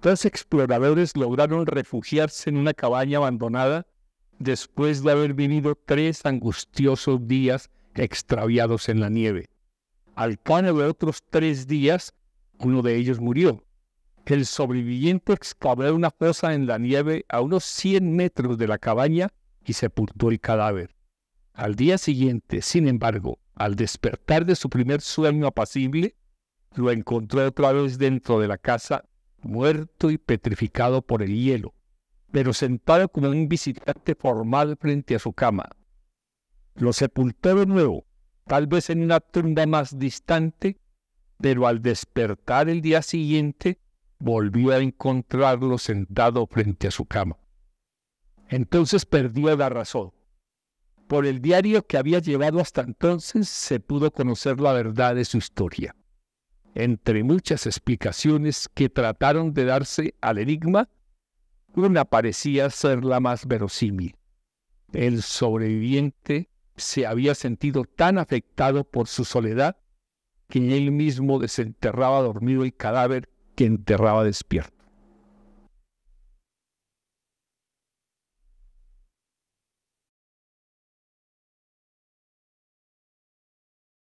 Tres exploradores lograron refugiarse en una cabaña abandonada después de haber vivido tres angustiosos días extraviados en la nieve. Al cabo de otros tres días, uno de ellos murió. El sobreviviente excavó una fosa en la nieve a unos 100 metros de la cabaña y sepultó el cadáver. Al día siguiente, sin embargo, al despertar de su primer sueño apacible, lo encontró otra vez dentro de la casa muerto y petrificado por el hielo, pero sentado como un visitante formal frente a su cama. Lo sepultó de nuevo, tal vez en una tumba más distante, pero al despertar el día siguiente volvió a encontrarlo sentado frente a su cama. Entonces perdió la razón. Por el diario que había llevado hasta entonces se pudo conocer la verdad de su historia entre muchas explicaciones que trataron de darse al enigma, una parecía ser la más verosímil. El sobreviviente se había sentido tan afectado por su soledad que él mismo desenterraba dormido el cadáver que enterraba despierto.